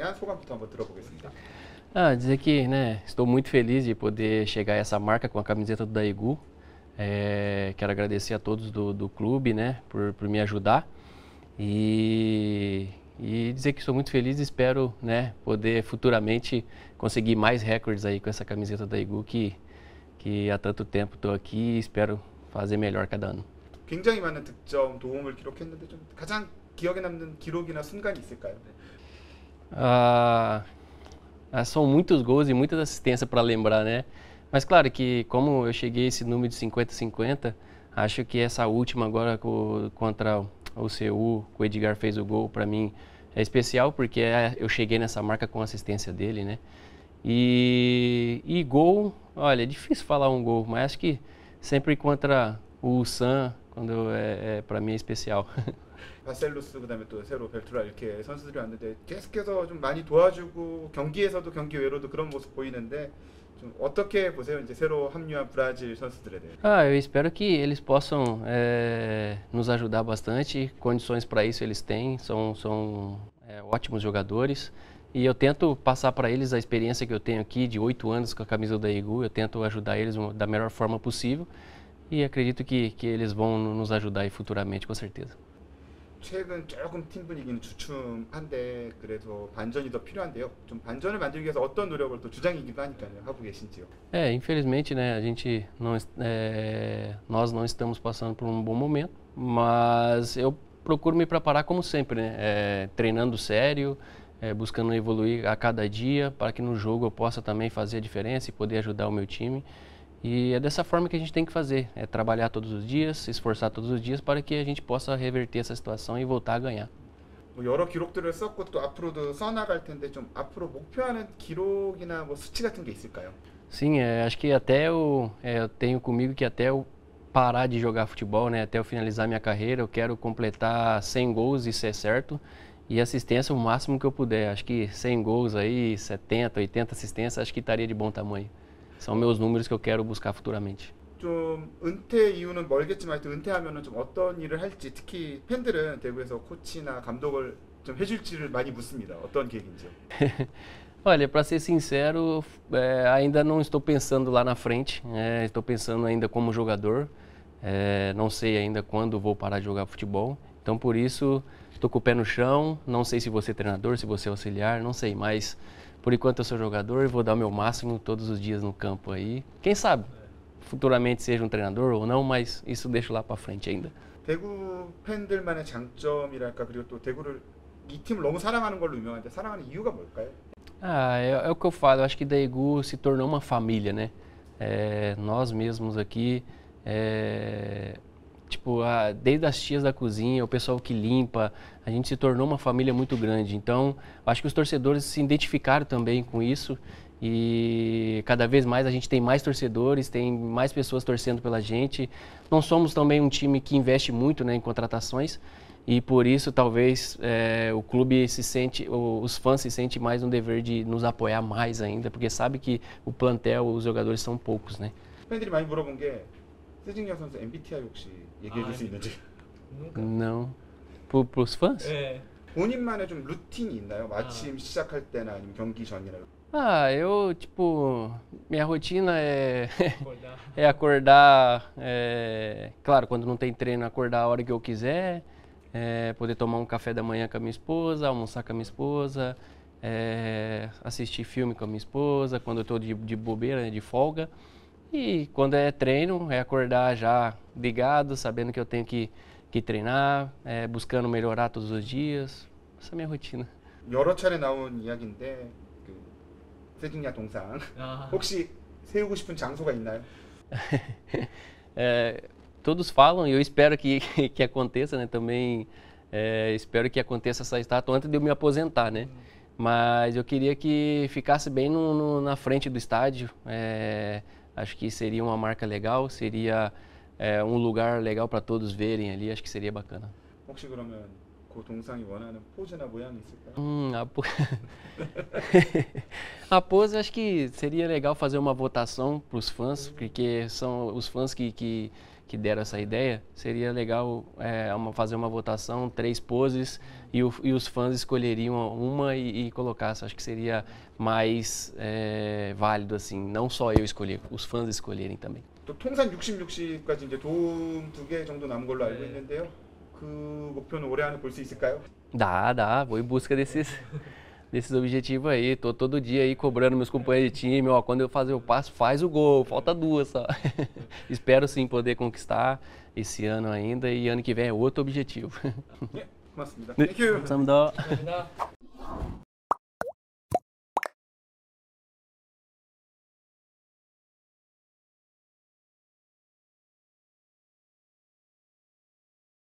Ah, tá? ah, dizer que né, estou muito feliz de poder chegar a essa marca com a camiseta do Daigu. É, quero agradecer a todos do, do clube né, por, por me ajudar. E, e dizer que estou muito feliz e espero né, poder futuramente conseguir mais recordes aí com essa camiseta da Igu que, que há tanto tempo estou aqui e espero fazer melhor cada ano. 굉장히 많은 득점, 도움을 기록했는데 좀 가장 기억에 남는 기록이나 순간이 있을까요? Ah, ah, são muitos gols e muitas assistências para lembrar, né? Mas claro que como eu cheguei a esse número de 50-50, acho que essa última agora contra o CU, que o Edgar fez o gol, para mim é especial porque é, eu cheguei nessa marca com assistência dele, né? E, e gol, olha, é difícil falar um gol, mas acho que sempre contra o Sam, quando é, é para mim é especial. 바셀로스 그다음에 또 새로 벨트라 이렇게 선수들이 왔는데 계속해서 좀 많이 도와주고 경기에서도 경기 외로도 그런 모습 보이는데 eu espero que eles possam é, nos ajudar bastante. Condições para isso eles têm, são, são é, ótimos jogadores. E eu tento passar para eles a experiência que eu tenho aqui de oito anos com a camisa da IGU. Eu tento ajudar eles da melhor forma possível e acredito que, que eles vão nos ajudar futuramente, com certeza. 최근 조금 팀 분위기는 주춤한데 그래서 반전이 더 필요한데요. 좀 반전을 만들기 위해서 어떤 노력을 또 주장이기도 하니까요. 하고 계신지요? É, infelizmente, né, a gente não é, nós não estamos passando por um bom momento, mas eu procuro me preparar como sempre, né, é, treinando sério, é, buscando evoluir a cada dia para que no jogo eu possa também fazer a diferença e poder ajudar o meu time. E é dessa forma que a gente tem que fazer, é trabalhar todos os dias, se esforçar todos os dias para que a gente possa reverter essa situação e voltar a ganhar. 여러 기록들을 썼고 또 앞으로도 나갈 텐데 좀 앞으로 목표하는 기록이나 뭐 수치 같은 게 있을까요? Sim, é, acho que até eu, é, eu tenho comigo que até eu parar de jogar futebol, né, até eu finalizar minha carreira, eu quero completar 100 gols, isso é certo, e assistência o máximo que eu puder. Acho que 100 gols aí, 70, 80 assistências, acho que estaria de bom tamanho. São meus números que eu quero buscar futuramente. 좀 은퇴 이유는 멀겠지만 하여튼 은퇴하면은 좀 어떤 일을 할지 특히 팬들은 대구에서 코치나 감독을 좀 해줄지를 많이 묻습니다. 어떤 계획인지요? Olha, para ser sincero, é, ainda não estou pensando lá na frente. É, estou pensando ainda como jogador. É, não sei ainda quando vou parar de jogar futebol. Então, por isso, estou com o pé no chão. Não sei se você é treinador, se você é auxiliar, não sei. Mas por enquanto eu sou jogador e vou dar o meu máximo todos os dias no campo aí. Quem sabe futuramente seja um treinador ou não, mas isso deixo lá para frente ainda. 대구 팬들만의 장점이랄까 그리고 또 대구를 이 팀을 너무 사랑하는 걸로 유명한데 사랑하는 이유가 뭘까요? Ah, é, é o que eu falo. Eu acho que Daegu se tornou uma família, né? É, nós mesmos aqui é, Tipo, a, desde as tias da cozinha, o pessoal que limpa, a gente se tornou uma família muito grande. Então, acho que os torcedores se identificaram também com isso e cada vez mais a gente tem mais torcedores, tem mais pessoas torcendo pela gente. Não somos também um time que investe muito né, em contratações e por isso talvez é, o clube se sente, os fãs se sentem mais no dever de nos apoiar mais ainda, porque sabe que o plantel, os jogadores são poucos, né? 스징야 선수 MBTI 혹시 얘기해 줄수 있는지? Não. Pro, pros fãs? É. 본인만의 좀 루틴이 있나요? 마침 시작할 때나 아니면 경기 전이나 Ah, eu, tipo, minha rotina é acordar, é acordar é, claro, quando não tem treino, acordar a hora que eu quiser, é, poder tomar um café da manhã com a minha esposa, almoçar com a minha esposa, é, assistir filme com a minha esposa, quando eu estou de, de bobeira, né, de folga. E quando é treino, é acordar já ligado, sabendo que eu tenho que, que treinar, é, buscando melhorar todos os dias. Essa é a minha rotina. 여러 차례 나온 이야기인데 그 세징야 동상 혹시 세우고 싶은 장소가 있나요? é, todos falam e eu espero que, que aconteça, né? Também é, espero que aconteça essa estátua antes de eu me aposentar, né? Hum. Mas eu queria que ficasse bem no, no, na frente do estádio, é, Acho que seria uma marca legal, seria é, um lugar legal para todos verem ali. Acho que seria bacana. Hum, a, po... a pose acho que seria legal fazer uma votação para os fãs, porque são os fãs que, que que deram essa ideia, seria legal é, uma, fazer uma votação, três poses, e, o, e os fãs escolheriam uma e, e colocassem. Acho que seria mais é, válido, assim, não só eu escolher, os fãs escolherem também. 통산 66시까지 이제 돈두개 정도 남은 걸로 알고 있는데요. 그 목표는 올해 안에 볼 있을까요? Dá, dá. Vou em busca desses desses objetivos aí. Tô todo dia aí cobrando meus companheiros de time, ó, quando eu fazer o passo, faz o gol, falta duas só. Espero sim poder conquistar esse ano ainda e ano que vem é outro objetivo. Thank you.